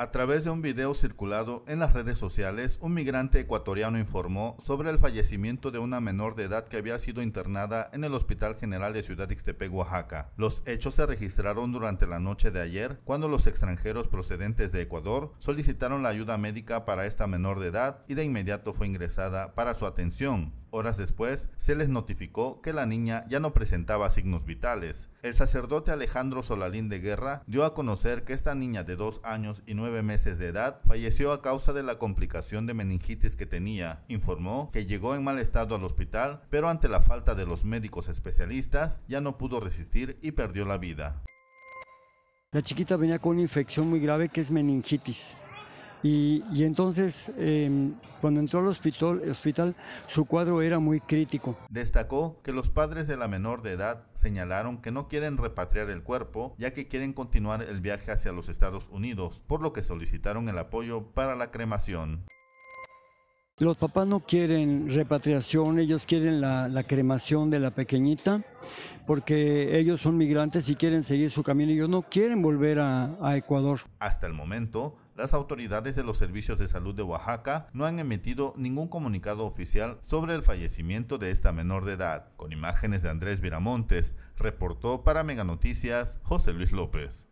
A través de un video circulado en las redes sociales, un migrante ecuatoriano informó sobre el fallecimiento de una menor de edad que había sido internada en el Hospital General de Ciudad Ixtepec, Oaxaca. Los hechos se registraron durante la noche de ayer, cuando los extranjeros procedentes de Ecuador solicitaron la ayuda médica para esta menor de edad y de inmediato fue ingresada para su atención. Horas después, se les notificó que la niña ya no presentaba signos vitales. El sacerdote Alejandro Solalín de Guerra dio a conocer que esta niña de 2 años y 9 meses de edad falleció a causa de la complicación de meningitis que tenía. Informó que llegó en mal estado al hospital, pero ante la falta de los médicos especialistas ya no pudo resistir y perdió la vida. La chiquita venía con una infección muy grave que es meningitis y, entonces, em, cuando entró al hospital, hospital, su cuadro era muy crítico. Destacó que los padres de la menor de edad señalaron que no quieren repatriar el cuerpo, ya que quieren continuar el viaje hacia los Estados Unidos, por lo que solicitaron el apoyo para la cremación. Los papás no quieren repatriación, ellos quieren la, cremación de la pequeñita, porque ellos son migrantes y quieren seguir su camino. Ellos no quieren volver a Ecuador. Hasta el momento, las autoridades de los servicios de salud de Oaxaca no han emitido ningún comunicado oficial sobre el fallecimiento de esta menor de edad. Con imágenes de Andrés Viramontes, reportó para Meganoticias José Luis López.